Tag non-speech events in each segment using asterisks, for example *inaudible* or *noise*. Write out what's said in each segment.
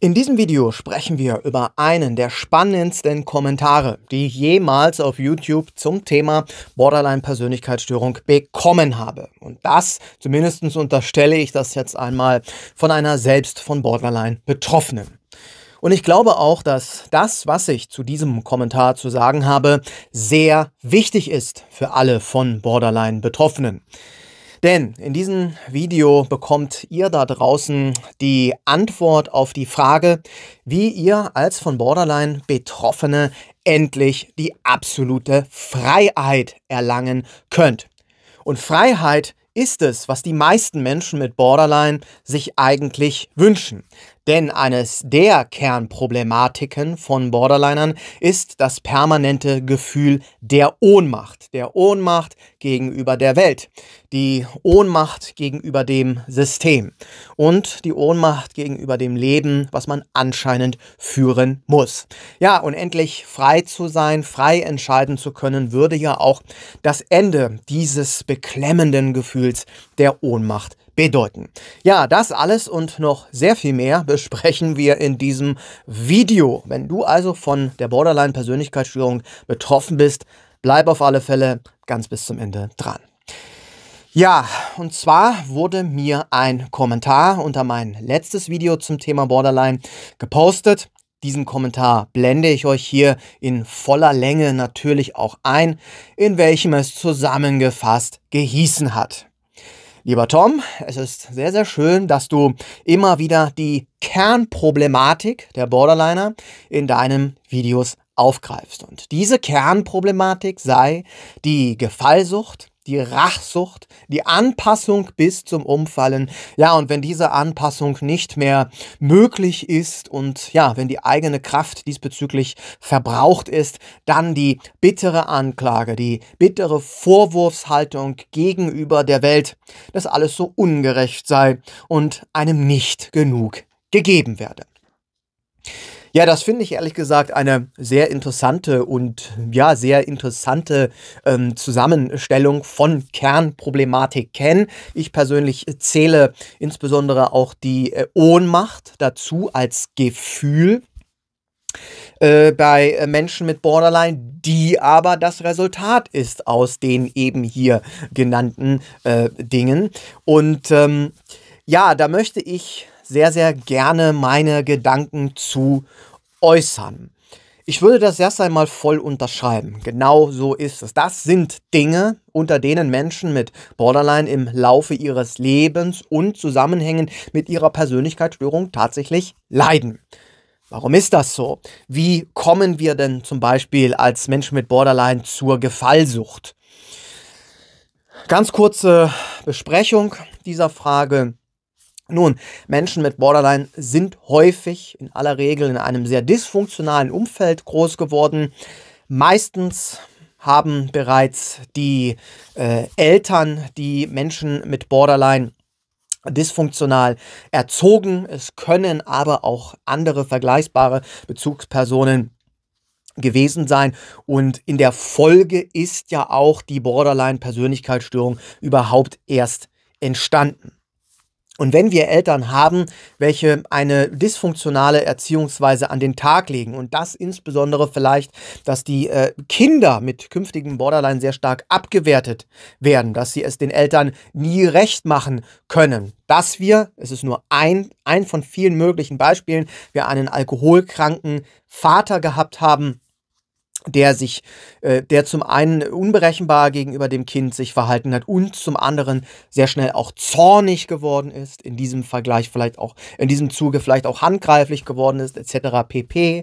In diesem Video sprechen wir über einen der spannendsten Kommentare, die ich jemals auf YouTube zum Thema Borderline-Persönlichkeitsstörung bekommen habe. Und das, zumindest unterstelle ich das jetzt einmal, von einer selbst von Borderline Betroffenen. Und ich glaube auch, dass das, was ich zu diesem Kommentar zu sagen habe, sehr wichtig ist für alle von Borderline Betroffenen. Denn in diesem Video bekommt ihr da draußen die Antwort auf die Frage, wie ihr als von Borderline Betroffene endlich die absolute Freiheit erlangen könnt. Und Freiheit ist es, was die meisten Menschen mit Borderline sich eigentlich wünschen. Denn eines der Kernproblematiken von Borderlinern ist das permanente Gefühl der Ohnmacht, der Ohnmacht gegenüber der Welt, die Ohnmacht gegenüber dem System und die Ohnmacht gegenüber dem Leben, was man anscheinend führen muss. Ja, und endlich frei zu sein, frei entscheiden zu können, würde ja auch das Ende dieses beklemmenden Gefühls der Ohnmacht bedeuten. Ja, das alles und noch sehr viel mehr *laughs* besprechen wir in diesem Video. Wenn du also von der Borderline-Persönlichkeitsstörung betroffen bist, bleib auf alle Fälle ganz bis zum Ende dran. Ja, und zwar wurde mir ein Kommentar unter mein letztes Video zum Thema Borderline gepostet. Diesen Kommentar blende ich euch hier in voller Länge natürlich auch ein, in welchem es zusammengefasst gehießen hat. Lieber Tom, es ist sehr, sehr schön, dass du immer wieder die Kernproblematik der Borderliner in deinen Videos aufgreifst. Und diese Kernproblematik sei die Gefallsucht, die Rachsucht, die Anpassung bis zum Umfallen. Ja, und wenn diese Anpassung nicht mehr möglich ist und ja, wenn die eigene Kraft diesbezüglich verbraucht ist, dann die bittere Anklage, die bittere Vorwurfshaltung gegenüber der Welt, dass alles so ungerecht sei und einem nicht genug gegeben werde. Ja, das finde ich ehrlich gesagt eine sehr interessante und ja, sehr interessante ähm, Zusammenstellung von Kernproblematiken. Ich persönlich zähle insbesondere auch die äh, Ohnmacht dazu als Gefühl äh, bei äh, Menschen mit Borderline, die aber das Resultat ist aus den eben hier genannten äh, Dingen. Und ähm, ja, da möchte ich sehr, sehr gerne meine Gedanken zu äußern. Ich würde das erst einmal voll unterschreiben. Genau so ist es. Das sind Dinge, unter denen Menschen mit Borderline im Laufe ihres Lebens und zusammenhängend mit ihrer Persönlichkeitsstörung tatsächlich leiden. Warum ist das so? Wie kommen wir denn zum Beispiel als Menschen mit Borderline zur Gefallsucht? Ganz kurze Besprechung dieser Frage. Nun, Menschen mit Borderline sind häufig in aller Regel in einem sehr dysfunktionalen Umfeld groß geworden. Meistens haben bereits die äh, Eltern die Menschen mit Borderline dysfunktional erzogen. Es können aber auch andere vergleichbare Bezugspersonen gewesen sein. Und in der Folge ist ja auch die Borderline-Persönlichkeitsstörung überhaupt erst entstanden. Und wenn wir Eltern haben, welche eine dysfunktionale Erziehungsweise an den Tag legen und das insbesondere vielleicht, dass die äh, Kinder mit künftigen Borderline sehr stark abgewertet werden, dass sie es den Eltern nie recht machen können, dass wir, es ist nur ein, ein von vielen möglichen Beispielen, wir einen alkoholkranken Vater gehabt haben, der sich, äh, der zum einen unberechenbar gegenüber dem Kind sich verhalten hat und zum anderen sehr schnell auch zornig geworden ist, in diesem Vergleich vielleicht auch, in diesem Zuge vielleicht auch handgreiflich geworden ist, etc. pp.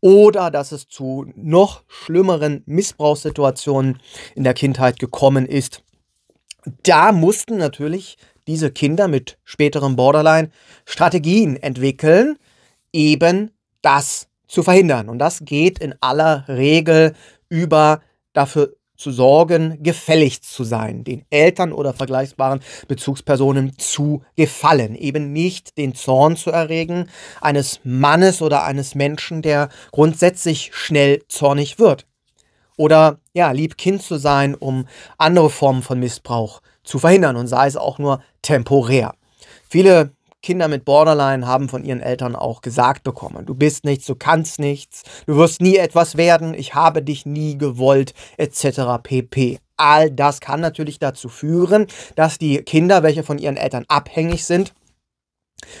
Oder dass es zu noch schlimmeren Missbrauchssituationen in der Kindheit gekommen ist. Da mussten natürlich diese Kinder mit späterem Borderline Strategien entwickeln, eben das zu verhindern. Und das geht in aller Regel über dafür zu sorgen, gefällig zu sein, den Eltern oder vergleichbaren Bezugspersonen zu gefallen, eben nicht den Zorn zu erregen eines Mannes oder eines Menschen, der grundsätzlich schnell zornig wird. Oder ja, lieb Kind zu sein, um andere Formen von Missbrauch zu verhindern und sei es auch nur temporär. Viele Kinder mit Borderline haben von ihren Eltern auch gesagt bekommen, du bist nichts, du kannst nichts, du wirst nie etwas werden, ich habe dich nie gewollt, etc. pp. All das kann natürlich dazu führen, dass die Kinder, welche von ihren Eltern abhängig sind,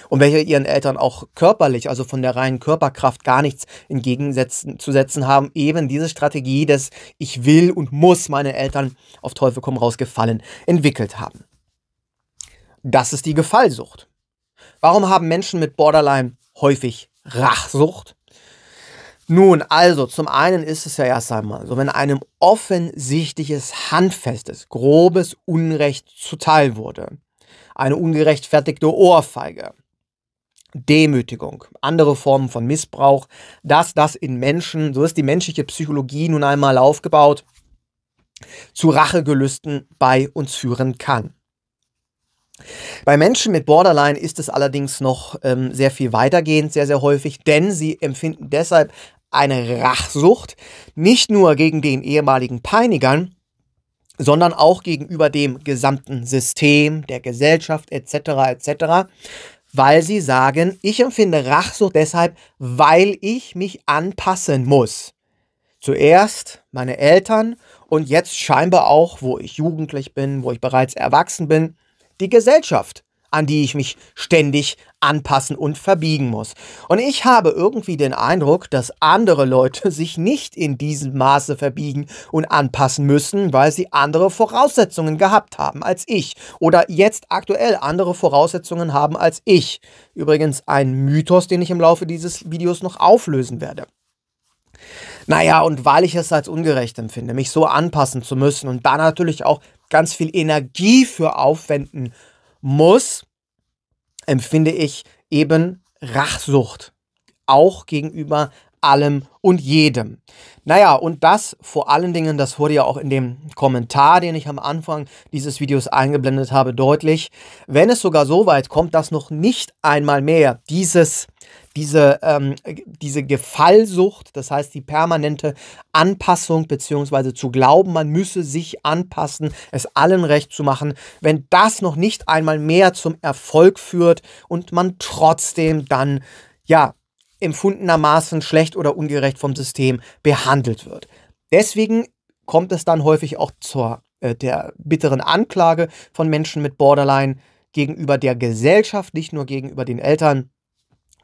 und welche ihren Eltern auch körperlich, also von der reinen Körperkraft gar nichts entgegensetzen zu setzen haben, eben diese Strategie des Ich will und muss meine Eltern auf Teufel komm raus gefallen entwickelt haben. Das ist die Gefallsucht. Warum haben Menschen mit Borderline häufig Rachsucht? Nun, also, zum einen ist es ja erst einmal so, wenn einem offensichtliches, handfestes, grobes Unrecht zuteil wurde. Eine ungerechtfertigte Ohrfeige, Demütigung, andere Formen von Missbrauch, dass das in Menschen, so ist die menschliche Psychologie nun einmal aufgebaut, zu Rachegelüsten bei uns führen kann. Bei Menschen mit Borderline ist es allerdings noch ähm, sehr viel weitergehend, sehr, sehr häufig, denn sie empfinden deshalb eine Rachsucht, nicht nur gegen den ehemaligen Peinigern, sondern auch gegenüber dem gesamten System, der Gesellschaft etc. etc., weil sie sagen, ich empfinde Rachsucht deshalb, weil ich mich anpassen muss. Zuerst meine Eltern und jetzt scheinbar auch, wo ich jugendlich bin, wo ich bereits erwachsen bin, die Gesellschaft, an die ich mich ständig anpassen und verbiegen muss. Und ich habe irgendwie den Eindruck, dass andere Leute *laughs* sich nicht in diesem Maße verbiegen und anpassen müssen, weil sie andere Voraussetzungen gehabt haben als ich oder jetzt aktuell andere Voraussetzungen haben als ich. Übrigens ein Mythos, den ich im Laufe dieses Videos noch auflösen werde. Naja, und weil ich es als ungerecht empfinde, mich so anpassen zu müssen und da natürlich auch ganz viel Energie für aufwenden muss, empfinde ich eben Rachsucht. Auch gegenüber allem und jedem. Naja, und das vor allen Dingen, das wurde ja auch in dem Kommentar, den ich am Anfang dieses Videos eingeblendet habe, deutlich. Wenn es sogar so weit kommt, dass noch nicht einmal mehr dieses diese, ähm, äh, diese Gefallsucht, das heißt die permanente Anpassung beziehungsweise zu glauben, man müsse sich anpassen, es allen recht zu machen, wenn das noch nicht einmal mehr zum Erfolg führt und man trotzdem dann, ja, empfundenermaßen schlecht oder ungerecht vom System behandelt wird. Deswegen kommt es dann häufig auch zur äh, der bitteren Anklage von Menschen mit Borderline gegenüber der Gesellschaft, nicht nur gegenüber den Eltern,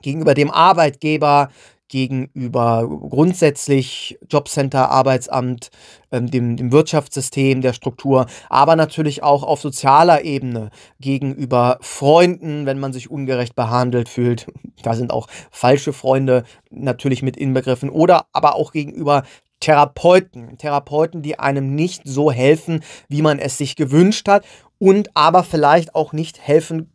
gegenüber dem Arbeitgeber, gegenüber grundsätzlich Jobcenter, Arbeitsamt, ähm, dem, dem Wirtschaftssystem, der Struktur, aber natürlich auch auf sozialer Ebene gegenüber Freunden, wenn man sich ungerecht behandelt fühlt. *laughs* Da sind auch falsche Freunde natürlich mit inbegriffen oder aber auch gegenüber Therapeuten, Therapeuten, die einem nicht so helfen, wie man es sich gewünscht hat und aber vielleicht auch nicht helfen können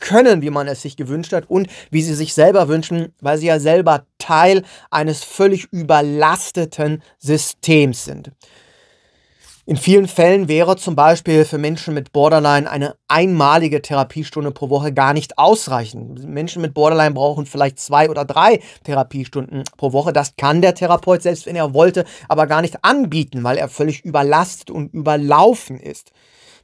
können, wie man es sich gewünscht hat und wie sie sich selber wünschen, weil sie ja selber Teil eines völlig überlasteten Systems sind. In vielen Fällen wäre zum Beispiel für Menschen mit Borderline eine einmalige Therapiestunde pro Woche gar nicht ausreichend. Menschen mit Borderline brauchen vielleicht zwei oder drei Therapiestunden pro Woche. Das kann der Therapeut, selbst wenn er wollte, aber gar nicht anbieten, weil er völlig überlastet und überlaufen ist.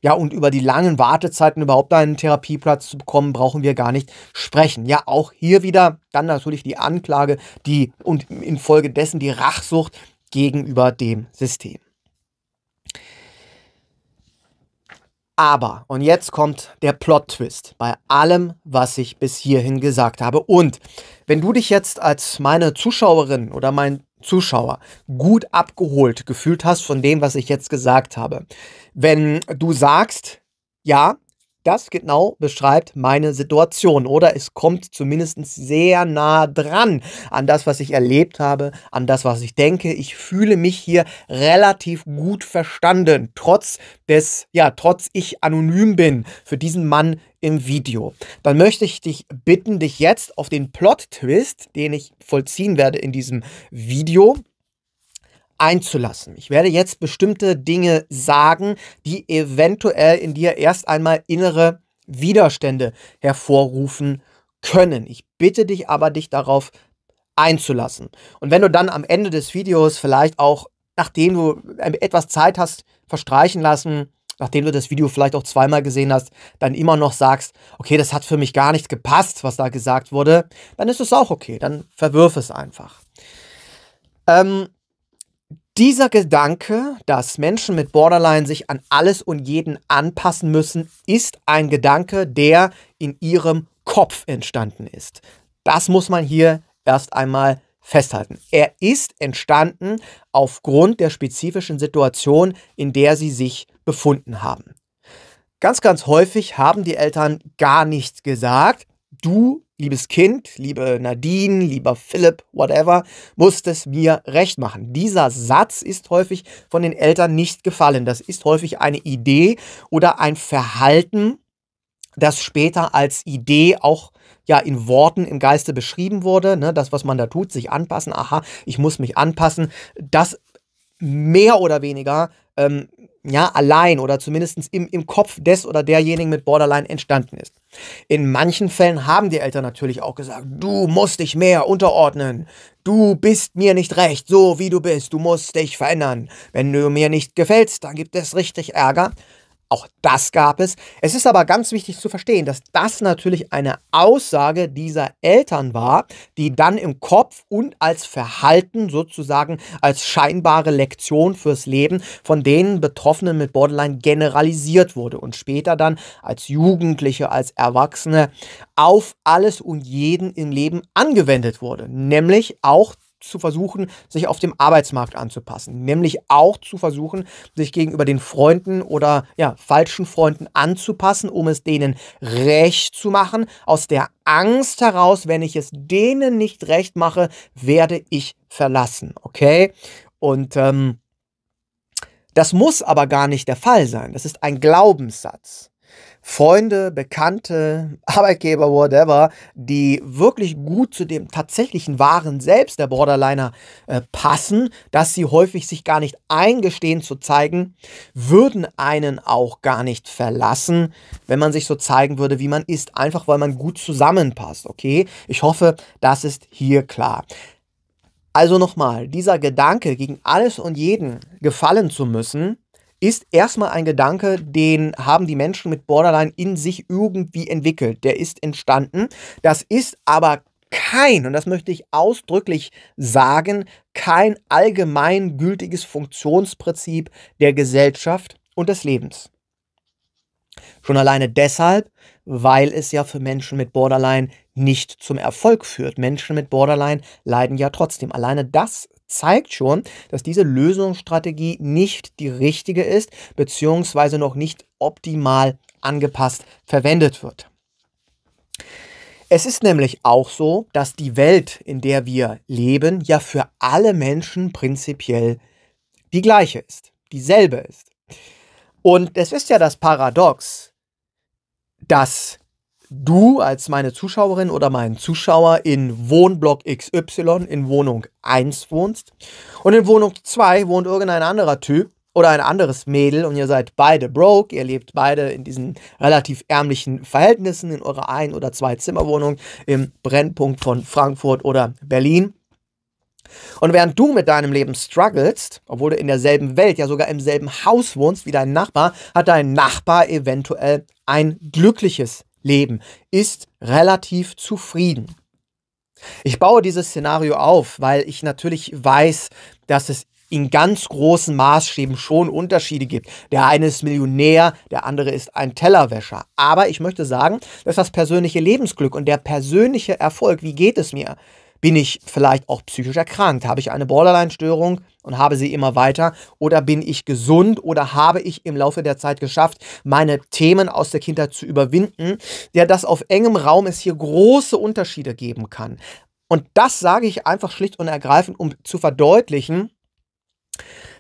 Ja, und über die langen Wartezeiten überhaupt einen Therapieplatz zu bekommen, brauchen wir gar nicht sprechen. Ja, auch hier wieder dann natürlich die Anklage, die und infolgedessen die Rachsucht gegenüber dem System. Aber, und jetzt kommt der Plot-Twist bei allem, was ich bis hierhin gesagt habe. Und wenn du dich jetzt als meine Zuschauerin oder mein Zuschauer gut abgeholt gefühlt hast von dem, was ich jetzt gesagt habe. Wenn du sagst, ja, das genau beschreibt meine Situation oder es kommt zumindest sehr nah dran an das, was ich erlebt habe, an das, was ich denke. Ich fühle mich hier relativ gut verstanden, trotz des, ja, trotz ich anonym bin für diesen Mann im Video. Dann möchte ich dich bitten, dich jetzt auf den Plot-Twist, den ich vollziehen werde in diesem Video, einzulassen. Ich werde jetzt bestimmte Dinge sagen, die eventuell in dir erst einmal innere Widerstände hervorrufen können. Ich bitte dich aber, dich darauf einzulassen. Und wenn du dann am Ende des Videos vielleicht auch, nachdem du etwas Zeit hast verstreichen lassen, nachdem du das Video vielleicht auch zweimal gesehen hast, dann immer noch sagst, okay, das hat für mich gar nicht gepasst, was da gesagt wurde, dann ist es auch okay, dann verwirf es einfach. Ähm, dieser Gedanke, dass Menschen mit Borderline sich an alles und jeden anpassen müssen, ist ein Gedanke, der in ihrem Kopf entstanden ist. Das muss man hier erst einmal festhalten. Er ist entstanden aufgrund der spezifischen Situation, in der sie sich befunden haben. Ganz, ganz häufig haben die Eltern gar nichts gesagt, du, liebes Kind, liebe Nadine, lieber Philipp, whatever, musst es mir recht machen. Dieser Satz ist häufig von den Eltern nicht gefallen. Das ist häufig eine Idee oder ein Verhalten, das später als Idee auch ja in Worten im Geiste beschrieben wurde. Ne? Das, was man da tut, sich anpassen, aha, ich muss mich anpassen, das mehr oder weniger ähm, ja, allein oder zumindest im, im Kopf des oder derjenigen mit Borderline entstanden ist. In manchen Fällen haben die Eltern natürlich auch gesagt, du musst dich mehr unterordnen, du bist mir nicht recht, so wie du bist, du musst dich verändern. Wenn du mir nicht gefällst, dann gibt es richtig Ärger. Auch das gab es. Es ist aber ganz wichtig zu verstehen, dass das natürlich eine Aussage dieser Eltern war, die dann im Kopf und als Verhalten sozusagen als scheinbare Lektion fürs Leben von den Betroffenen mit Borderline generalisiert wurde und später dann als Jugendliche, als Erwachsene auf alles und jeden im Leben angewendet wurde. Nämlich auch zu versuchen, sich auf dem Arbeitsmarkt anzupassen. Nämlich auch zu versuchen, sich gegenüber den Freunden oder ja, falschen Freunden anzupassen, um es denen recht zu machen. Aus der Angst heraus, wenn ich es denen nicht recht mache, werde ich verlassen. Okay? Und ähm, das muss aber gar nicht der Fall sein. Das ist ein Glaubenssatz. Freunde, Bekannte, Arbeitgeber, whatever, die wirklich gut zu dem tatsächlichen wahren Selbst der Borderliner äh, passen, dass sie häufig sich gar nicht eingestehen zu zeigen, würden einen auch gar nicht verlassen, wenn man sich so zeigen würde, wie man ist, einfach weil man gut zusammenpasst, okay? Ich hoffe, das ist hier klar. Also nochmal, dieser Gedanke, gegen alles und jeden gefallen zu müssen, ist erstmal ein Gedanke, den haben die Menschen mit Borderline in sich irgendwie entwickelt. Der ist entstanden. Das ist aber kein, und das möchte ich ausdrücklich sagen, kein allgemeingültiges Funktionsprinzip der Gesellschaft und des Lebens. Schon alleine deshalb, weil es ja für Menschen mit Borderline nicht zum Erfolg führt. Menschen mit Borderline leiden ja trotzdem. Alleine das zeigt schon, dass diese Lösungsstrategie nicht die richtige ist, beziehungsweise noch nicht optimal angepasst verwendet wird. Es ist nämlich auch so, dass die Welt, in der wir leben, ja für alle Menschen prinzipiell die gleiche ist, dieselbe ist. Und es ist ja das Paradox, dass du als meine Zuschauerin oder mein Zuschauer in Wohnblock XY in Wohnung 1 wohnst und in Wohnung 2 wohnt irgendein anderer Typ oder ein anderes Mädel und ihr seid beide broke, ihr lebt beide in diesen relativ ärmlichen Verhältnissen in eurer ein- oder zwei Zimmerwohnung im Brennpunkt von Frankfurt oder Berlin. Und während du mit deinem Leben strugglest, obwohl du in derselben Welt, ja sogar im selben Haus wohnst wie dein Nachbar, hat dein Nachbar eventuell ein glückliches Leben, ist relativ zufrieden. Ich baue dieses Szenario auf, weil ich natürlich weiß, dass es in ganz großen Maßstäben schon Unterschiede gibt. Der eine ist Millionär, der andere ist ein Tellerwäscher. Aber ich möchte sagen, dass das persönliche Lebensglück und der persönliche Erfolg, wie geht es mir, bin ich vielleicht auch psychisch erkrankt? Habe ich eine Borderline-Störung und habe sie immer weiter? Oder bin ich gesund oder habe ich im Laufe der Zeit geschafft, meine Themen aus der Kindheit zu überwinden? Ja, dass auf engem Raum es hier große Unterschiede geben kann. Und das sage ich einfach schlicht und ergreifend, um zu verdeutlichen,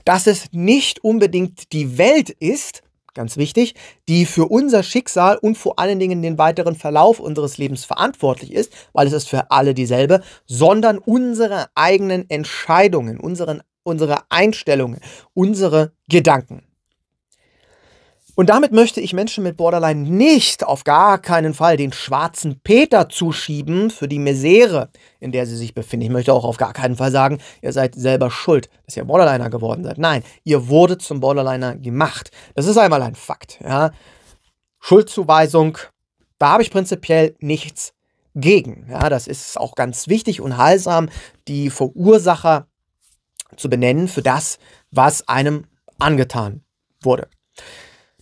dass es nicht unbedingt die Welt ist, ganz wichtig, die für unser Schicksal und vor allen Dingen den weiteren Verlauf unseres Lebens verantwortlich ist, weil es ist für alle dieselbe, sondern unsere eigenen Entscheidungen, unseren, unsere Einstellungen, unsere Gedanken. Und damit möchte ich Menschen mit Borderline nicht auf gar keinen Fall den schwarzen Peter zuschieben für die Misere, in der sie sich befinden. Ich möchte auch auf gar keinen Fall sagen, ihr seid selber schuld, dass ihr Borderliner geworden seid. Nein, ihr wurdet zum Borderliner gemacht. Das ist einmal ein Fakt. Ja. Schuldzuweisung, da habe ich prinzipiell nichts gegen. Ja, das ist auch ganz wichtig und heilsam, die Verursacher zu benennen für das, was einem angetan wurde.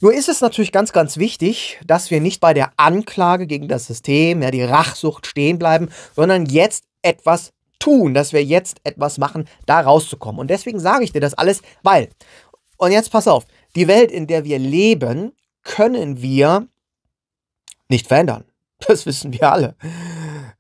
Nur ist es natürlich ganz, ganz wichtig, dass wir nicht bei der Anklage gegen das System, ja, die Rachsucht stehen bleiben, sondern jetzt etwas tun, dass wir jetzt etwas machen, da rauszukommen. Und deswegen sage ich dir das alles, weil, und jetzt pass auf, die Welt, in der wir leben, können wir nicht verändern. *laughs* Das wissen wir alle.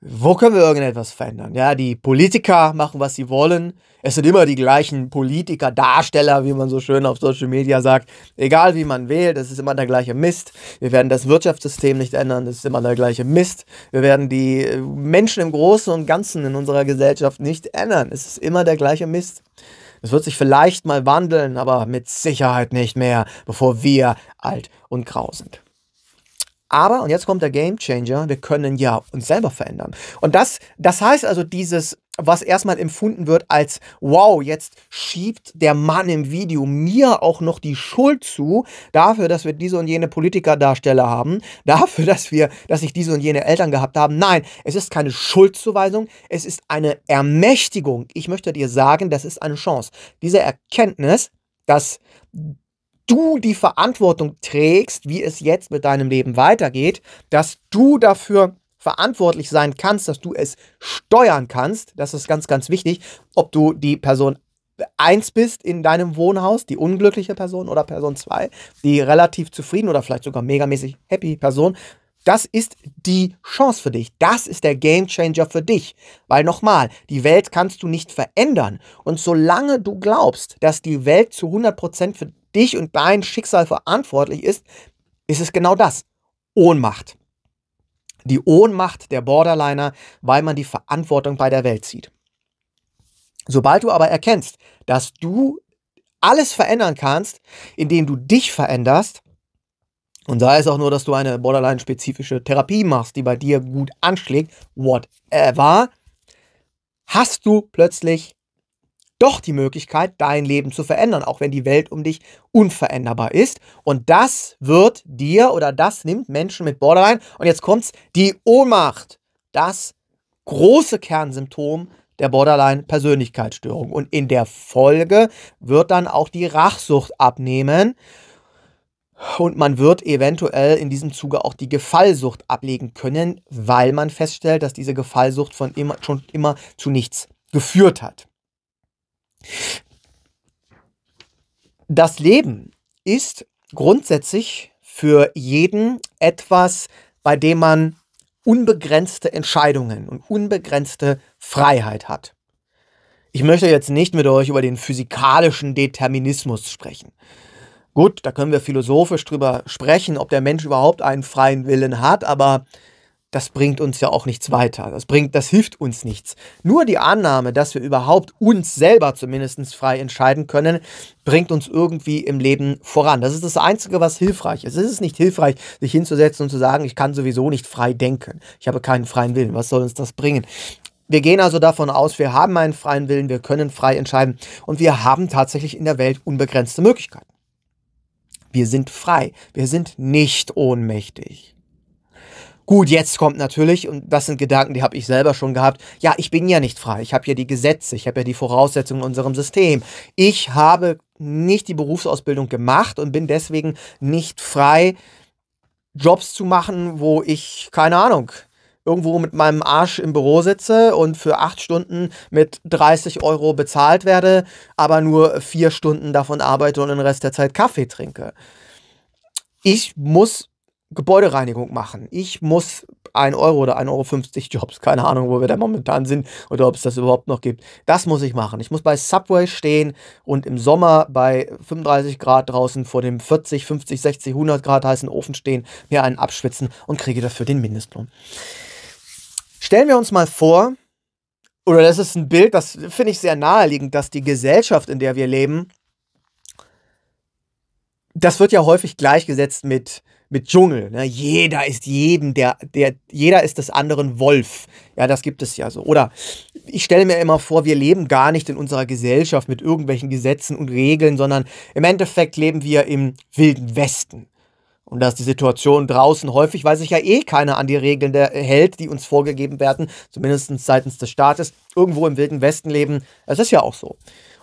Wo können wir irgendetwas verändern? Ja, die Politiker machen, was sie wollen. Es sind immer die gleichen Politiker, Darsteller, wie man so schön auf Social Media sagt. Egal wie man wählt, es ist immer der gleiche Mist. Wir werden das Wirtschaftssystem nicht ändern, es ist immer der gleiche Mist. Wir werden die äh, Menschen im Großen und Ganzen in unserer Gesellschaft nicht ändern. Es ist immer der gleiche Mist. Es wird sich vielleicht mal wandeln, aber mit Sicherheit nicht mehr, bevor wir alt und grau sind. Aber, und jetzt kommt der Gamechanger, wir können ja uns selber verändern. Und das, das heißt also, dieses, was erstmal empfunden wird als, wow, jetzt schiebt der Mann im Video mir auch noch die Schuld zu, dafür, dass wir diese und jene Politikerdarsteller haben, dafür, dass wir, dass ich diese und jene Eltern gehabt haben. Nein, es ist keine Schuldzuweisung, es ist eine Ermächtigung. Ich möchte dir sagen, das ist eine Chance. Diese Erkenntnis, dass du die Verantwortung trägst, wie es jetzt mit deinem Leben weitergeht, dass du dafür verantwortlich sein kannst, dass du es steuern kannst. Das ist ganz, ganz wichtig, ob du die Person 1 bist in deinem Wohnhaus, die unglückliche Person oder Person 2, die relativ zufrieden oder vielleicht sogar megamäßig happy Person, das ist die Chance für dich. Das ist der Game Changer für dich. Weil nochmal, die Welt kannst du nicht verändern. Und solange du glaubst, dass die Welt zu 100% für dich und dein Schicksal verantwortlich ist, ist es genau das. Ohnmacht. Die Ohnmacht der Borderliner, weil man die Verantwortung bei der Welt sieht. Sobald du aber erkennst, dass du alles verändern kannst, indem du dich veränderst, und sei es auch nur, dass du eine borderline-spezifische Therapie machst, die bei dir gut anschlägt, whatever, hast du plötzlich doch die Möglichkeit, dein Leben zu verändern, auch wenn die Welt um dich unveränderbar ist. Und das wird dir oder das nimmt Menschen mit Borderline. Und jetzt kommt's, die Ohnmacht, das große Kernsymptom der Borderline-Persönlichkeitsstörung. Und in der Folge wird dann auch die Rachsucht abnehmen. Und man wird eventuell in diesem Zuge auch die Gefallsucht ablegen können, weil man feststellt, dass diese Gefallsucht von immer, schon immer zu nichts geführt hat. Das Leben ist grundsätzlich für jeden etwas, bei dem man unbegrenzte Entscheidungen und unbegrenzte Freiheit hat. Ich möchte jetzt nicht mit euch über den physikalischen Determinismus sprechen. Gut, da können wir philosophisch drüber sprechen, ob der Mensch überhaupt einen freien Willen hat, aber das bringt uns ja auch nichts weiter. Das bringt, das hilft uns nichts. Nur die Annahme, dass wir überhaupt uns selber zumindest frei entscheiden können, bringt uns irgendwie im Leben voran. Das ist das Einzige, was hilfreich ist. Es ist nicht hilfreich, sich hinzusetzen und zu sagen, ich kann sowieso nicht frei denken. Ich habe keinen freien Willen. Was soll uns das bringen? Wir gehen also davon aus, wir haben einen freien Willen, wir können frei entscheiden und wir haben tatsächlich in der Welt unbegrenzte Möglichkeiten. Wir sind frei. Wir sind nicht ohnmächtig. Gut, jetzt kommt natürlich, und das sind Gedanken, die habe ich selber schon gehabt, ja, ich bin ja nicht frei, ich habe ja die Gesetze, ich habe ja die Voraussetzungen in unserem System. Ich habe nicht die Berufsausbildung gemacht und bin deswegen nicht frei, Jobs zu machen, wo ich, keine Ahnung, irgendwo mit meinem Arsch im Büro sitze und für acht Stunden mit 30 Euro bezahlt werde, aber nur vier Stunden davon arbeite und den Rest der Zeit Kaffee trinke. Ich muss Gebäudereinigung machen. Ich muss 1 Euro oder 1,50 Euro Jobs, keine Ahnung, wo wir da momentan sind oder ob es das überhaupt noch gibt. Das muss ich machen. Ich muss bei Subway stehen und im Sommer bei 35 Grad draußen vor dem 40, 50, 60, 100 Grad heißen Ofen stehen, mir einen abschwitzen und kriege dafür den Mindestlohn. Stellen wir uns mal vor, oder das ist ein Bild, das finde ich sehr naheliegend, dass die Gesellschaft, in der wir leben, das wird ja häufig gleichgesetzt mit, mit Dschungel. Ne? Jeder ist jedem, der, der, jeder ist des anderen Wolf. Ja, das gibt es ja so. Oder ich stelle mir immer vor, wir leben gar nicht in unserer Gesellschaft mit irgendwelchen Gesetzen und Regeln, sondern im Endeffekt leben wir im wilden Westen. Und dass die Situation draußen häufig, weil sich ja eh keiner an die Regeln der, äh, hält, die uns vorgegeben werden, zumindest seitens des Staates, irgendwo im wilden Westen leben. Es ist ja auch so.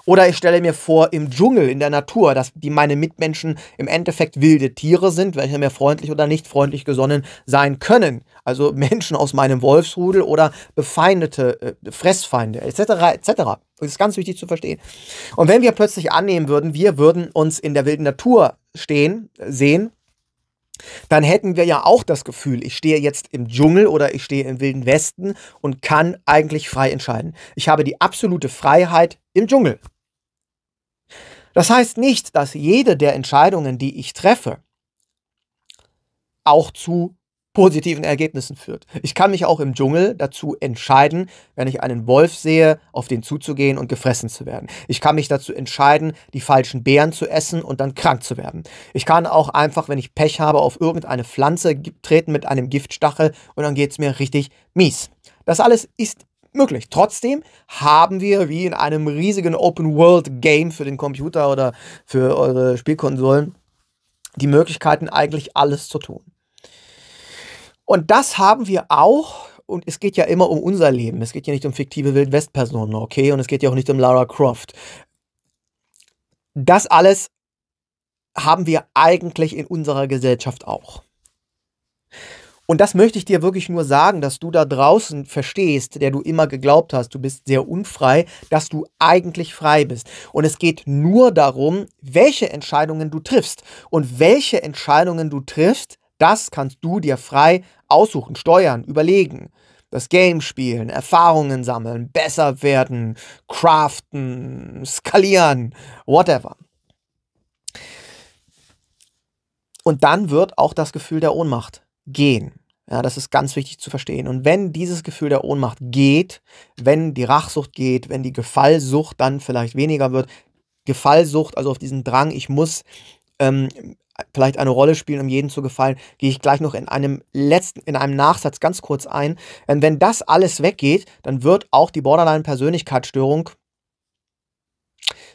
Oder ich stelle mir vor, im Dschungel, in der Natur, dass die meine Mitmenschen im Endeffekt wilde Tiere sind, welche mir freundlich oder nicht freundlich gesonnen sein können. Also *laughs* Menschen aus meinem Wolfsrudel oder befeindete äh, Fressfeinde, etc. etc. Das ist ganz wichtig zu verstehen. Und wenn wir plötzlich annehmen würden, wir würden uns in der wilden Natur stehen, sehen, dann hätten wir ja auch das Gefühl, ich stehe jetzt im Dschungel oder ich stehe im wilden Westen und kann eigentlich frei entscheiden. Ich habe die absolute Freiheit im Dschungel. Das heißt nicht, dass jede der Entscheidungen, die ich treffe, auch zu positiven Ergebnissen führt. Ich kann mich auch im Dschungel dazu entscheiden, wenn ich einen Wolf sehe, auf den zuzugehen und gefressen zu werden. Ich kann mich dazu entscheiden, die falschen Beeren zu essen und dann krank zu werden. Ich kann auch einfach, wenn ich Pech habe, auf irgendeine Pflanze treten mit einem Giftstachel und dann geht es mir richtig mies. Das alles ist möglich. Trotzdem haben wir wie in einem riesigen Open-World-Game für den Computer oder für eure Spielkonsolen die Möglichkeiten eigentlich alles zu tun. Und das haben wir auch und es geht ja immer um unser Leben. Es geht ja nicht um fiktive Wildwest-Personen, okay? Und es geht ja auch nicht um Lara Croft. Das alles haben wir eigentlich in unserer Gesellschaft auch. Und das möchte ich dir wirklich nur sagen, dass du da draußen verstehst, der du immer geglaubt hast, du bist sehr unfrei, dass du eigentlich frei bist. Und es geht nur darum, welche Entscheidungen du triffst. Und welche Entscheidungen du triffst, das kannst du dir frei aussuchen, steuern, überlegen. Das Game spielen, Erfahrungen sammeln, besser werden, craften, skalieren, whatever. Und dann wird auch das Gefühl der Ohnmacht gehen. Ja, das ist ganz wichtig zu verstehen. Und wenn dieses Gefühl der Ohnmacht geht, wenn die Rachsucht geht, wenn die Gefallsucht dann vielleicht weniger wird, Gefallsucht, also auf diesen Drang, ich muss ähm, vielleicht eine Rolle spielen, um jeden zu gefallen, gehe ich gleich noch in einem letzten, in einem Nachsatz ganz kurz ein. Denn ähm, wenn das alles weggeht, dann wird auch die Borderline-Persönlichkeitsstörung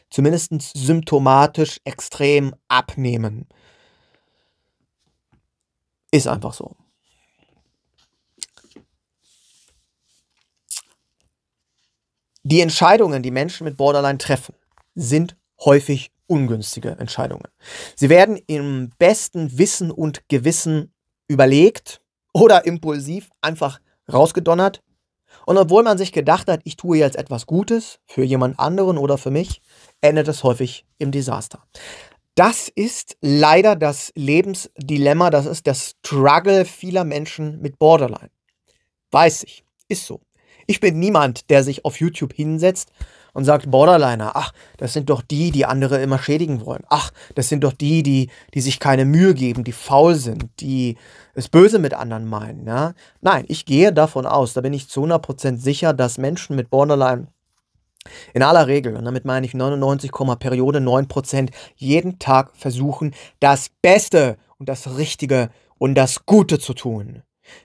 zumindest symptomatisch extrem abnehmen. Ist einfach so. Die Entscheidungen, die Menschen mit Borderline treffen, sind häufig ungünstige Entscheidungen. Sie werden im besten Wissen und Gewissen überlegt oder impulsiv einfach rausgedonnert. Und obwohl man sich gedacht hat, ich tue jetzt etwas Gutes für jemand anderen oder für mich, endet es häufig im Desaster. Das ist leider das Lebensdilemma, das ist das Struggle vieler Menschen mit Borderline. Weiß ich, ist so. Ich bin niemand, der sich auf YouTube hinsetzt und sagt Borderliner, ach, das sind doch die, die andere immer schädigen wollen. Ach, das sind doch die, die, die sich keine Mühe geben, die faul sind, die es böse mit anderen meinen. Ja? Nein, ich gehe davon aus, da bin ich zu 100% sicher, dass Menschen mit Borderline in aller Regel, und damit meine ich 99, Periode 9%, jeden Tag versuchen, das Beste und das Richtige und das Gute zu tun.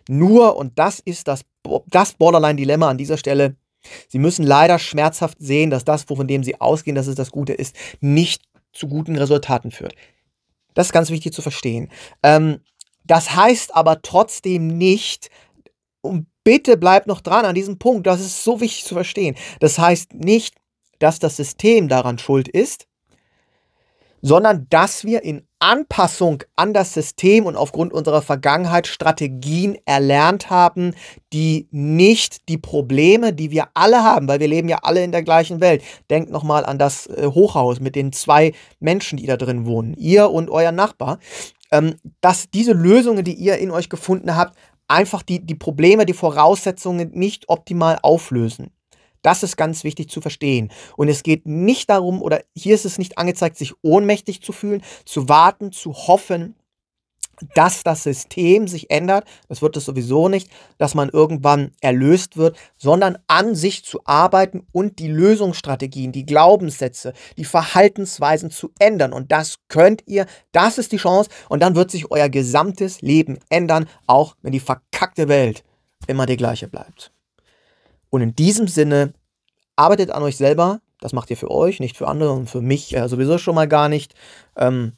Nur, und das ist das, das Borderline-Dilemma an dieser Stelle, Sie müssen leider schmerzhaft sehen, dass das, von dem sie ausgehen, dass es das Gute ist, nicht zu guten Resultaten führt. Das ist ganz wichtig zu verstehen. Ähm, das heißt aber trotzdem nicht, und bitte bleibt noch dran an diesem Punkt, das ist so wichtig zu verstehen. Das heißt nicht, dass das System daran schuld ist, sondern dass wir in Anpassung an das System und aufgrund unserer Vergangenheit Strategien erlernt haben, die nicht die Probleme, die wir alle haben, weil wir leben ja alle in der gleichen Welt. Denkt nochmal an das äh, Hochhaus mit den zwei Menschen, die da drin wohnen, ihr und euer Nachbar, ähm, dass diese Lösungen, die ihr in euch gefunden habt, einfach die, die Probleme, die Voraussetzungen nicht optimal auflösen. Das ist ganz wichtig zu verstehen. Und es geht nicht darum, oder hier ist es nicht angezeigt, sich ohnmächtig zu fühlen, zu warten, zu hoffen, dass das System sich ändert, das wird es sowieso nicht, dass man irgendwann erlöst wird, sondern an sich zu arbeiten und die Lösungsstrategien, die Glaubenssätze, die Verhaltensweisen zu ändern. Und das könnt ihr, das ist die Chance. Und dann wird sich euer gesamtes Leben ändern, auch wenn die verkackte Welt immer die gleiche bleibt. Und in diesem Sinne, arbeitet an euch selber. Das macht ihr für euch, nicht für andere und für mich äh, sowieso schon mal gar nicht. Ähm,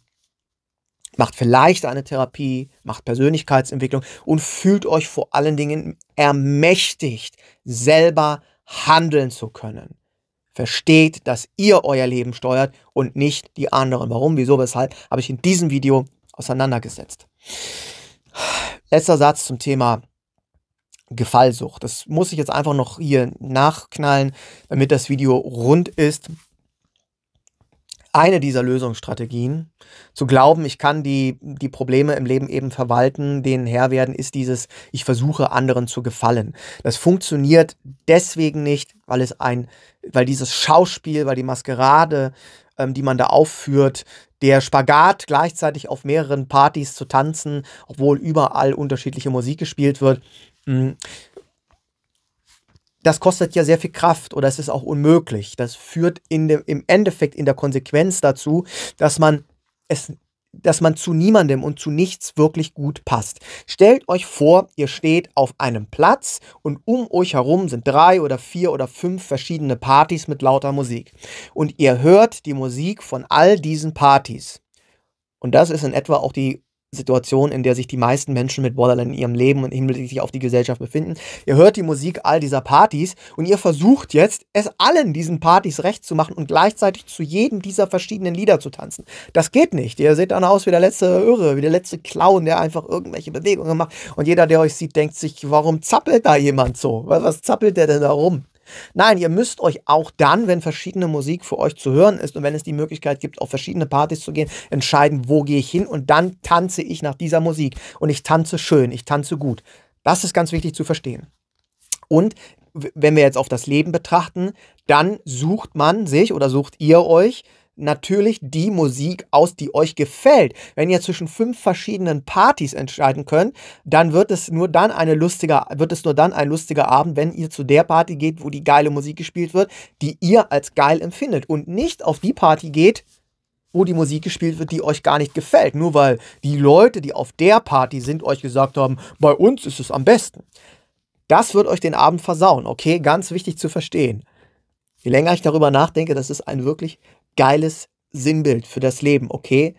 macht vielleicht eine Therapie, macht Persönlichkeitsentwicklung und fühlt euch vor allen Dingen ermächtigt, selber handeln zu können. Versteht, dass ihr euer Leben steuert und nicht die anderen. Warum, wieso, weshalb, habe ich in diesem Video auseinandergesetzt. Letzter Satz zum Thema Gefallsucht. Das muss ich jetzt einfach noch hier nachknallen, damit das Video rund ist. Eine dieser Lösungsstrategien, zu glauben, ich kann die, die Probleme im Leben eben verwalten, denen Herr werden, ist dieses, ich versuche anderen zu gefallen. Das funktioniert deswegen nicht, weil es ein, weil dieses Schauspiel, weil die Maskerade, ähm, die man da aufführt, der Spagat gleichzeitig auf mehreren Partys zu tanzen, obwohl überall unterschiedliche Musik gespielt wird, Mm. das kostet ja sehr viel Kraft oder es ist auch unmöglich. Das führt in dem, im Endeffekt in der Konsequenz dazu, dass man es dass man zu niemandem und zu nichts wirklich gut passt. Stellt euch vor, ihr steht auf einem Platz und um euch herum sind drei oder vier oder fünf verschiedene Partys mit lauter Musik. Und ihr hört die Musik von all diesen Partys. Und das ist in etwa auch die Situation, in der sich die meisten Menschen mit Borderline in ihrem Leben und hinblicklich auf die Gesellschaft befinden. Ihr hört die Musik all dieser Partys und ihr versucht jetzt, es allen diesen Partys recht zu machen und gleichzeitig zu jedem dieser verschiedenen Lieder zu tanzen. Das geht nicht. Ihr seht dann aus wie der letzte Irre, wie der letzte Clown, der einfach irgendwelche Bewegungen macht. Und jeder, der euch sieht, denkt sich, warum zappelt da jemand so? Was zappelt der denn da rum? Nein, ihr müsst euch auch dann, wenn verschiedene Musik für euch zu hören ist und wenn es die Möglichkeit gibt, auf verschiedene Partys zu gehen, entscheiden, wo gehe ich hin und dann tanze ich nach dieser Musik. Und ich tanze schön, ich tanze gut. Das ist ganz wichtig zu verstehen. Und wenn wir jetzt auf das Leben betrachten, dann sucht man sich oder sucht ihr euch natürlich die Musik aus, die euch gefällt. Wenn ihr zwischen fünf verschiedenen Partys entscheiden könnt, dann wird es nur dann eine lustige, wird es nur dann ein lustiger Abend, wenn ihr zu der Party geht, wo die geile Musik gespielt wird, die ihr als geil empfindet und nicht auf die Party geht, wo die Musik gespielt wird, die euch gar nicht gefällt, nur weil die Leute, die auf der Party sind, euch gesagt haben, bei uns ist es am besten. Das wird euch den Abend versauen, okay? Ganz wichtig zu verstehen. Je länger ich darüber nachdenke, das ist ein wirklich geiles Sinnbild für das Leben, okay?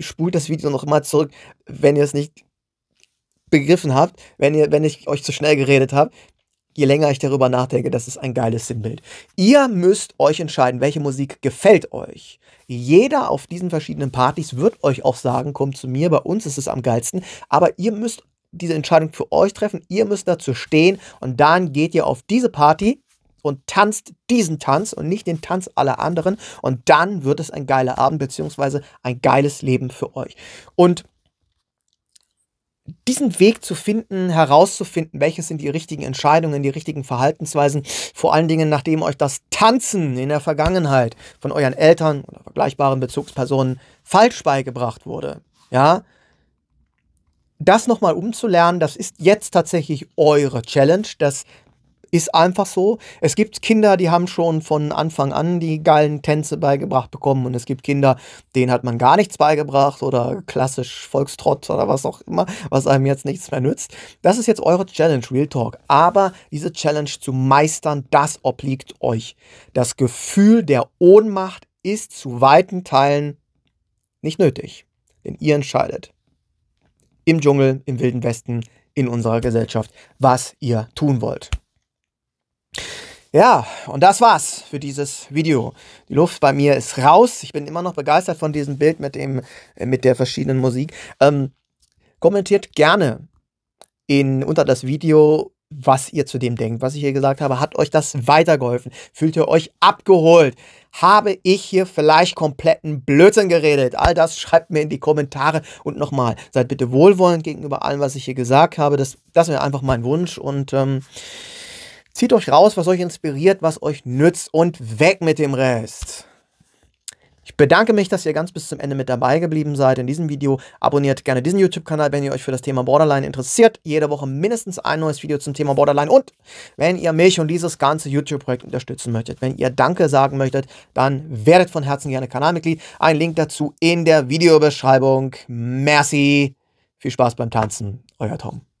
Spult das Video noch mal zurück, wenn ihr es nicht begriffen habt, wenn, ihr, wenn ich euch zu schnell geredet habe. Je länger ich darüber nachdenke, das ist ein geiles Sinnbild. Ihr müsst euch entscheiden, welche Musik gefällt euch. Jeder auf diesen verschiedenen Partys wird euch auch sagen, kommt zu mir, bei uns ist es am geilsten. Aber ihr müsst diese Entscheidung für euch treffen, ihr müsst dazu stehen und dann geht ihr auf diese Party und tanzt diesen Tanz und nicht den Tanz aller anderen. Und dann wird es ein geiler Abend beziehungsweise ein geiles Leben für euch. Und diesen Weg zu finden, herauszufinden, welches sind die richtigen Entscheidungen, die richtigen Verhaltensweisen, vor allen Dingen nachdem euch das Tanzen in der Vergangenheit von euren Eltern oder vergleichbaren Bezugspersonen falsch beigebracht wurde, ja, das nochmal umzulernen, das ist jetzt tatsächlich eure Challenge. Das ist einfach so. Es gibt Kinder, die haben schon von Anfang an die geilen Tänze beigebracht bekommen und es gibt Kinder, denen hat man gar nichts beigebracht oder klassisch Volkstrott oder was auch immer, was einem jetzt nichts mehr nützt. Das ist jetzt eure Challenge, Real Talk. Aber diese Challenge zu meistern, das obliegt euch. Das Gefühl der Ohnmacht ist zu weiten Teilen nicht nötig, denn ihr entscheidet im Dschungel, im wilden Westen, in unserer Gesellschaft, was ihr tun wollt. Ja, und das war's für dieses Video. Die Luft bei mir ist raus. Ich bin immer noch begeistert von diesem Bild mit, dem, äh, mit der verschiedenen Musik. Ähm, kommentiert gerne in, unter das Video, was ihr zu dem denkt, was ich hier gesagt habe. Hat euch das weitergeholfen? Fühlt ihr euch abgeholt? Habe ich hier vielleicht kompletten Blödsinn geredet? All das schreibt mir in die Kommentare. Und nochmal, seid bitte wohlwollend gegenüber allem, was ich hier gesagt habe. Das, das wäre einfach mein Wunsch. Und ähm, Zieht euch raus, was euch inspiriert, was euch nützt und weg mit dem Rest. Ich bedanke mich, dass ihr ganz bis zum Ende mit dabei geblieben seid in diesem Video. Abonniert gerne diesen YouTube-Kanal, wenn ihr euch für das Thema Borderline interessiert. Jede Woche mindestens ein neues Video zum Thema Borderline. Und wenn ihr mich und dieses ganze YouTube-Projekt unterstützen möchtet, wenn ihr Danke sagen möchtet, dann werdet von Herzen gerne Kanalmitglied. Ein Link dazu in der Videobeschreibung. Merci. Viel Spaß beim Tanzen. Euer Tom.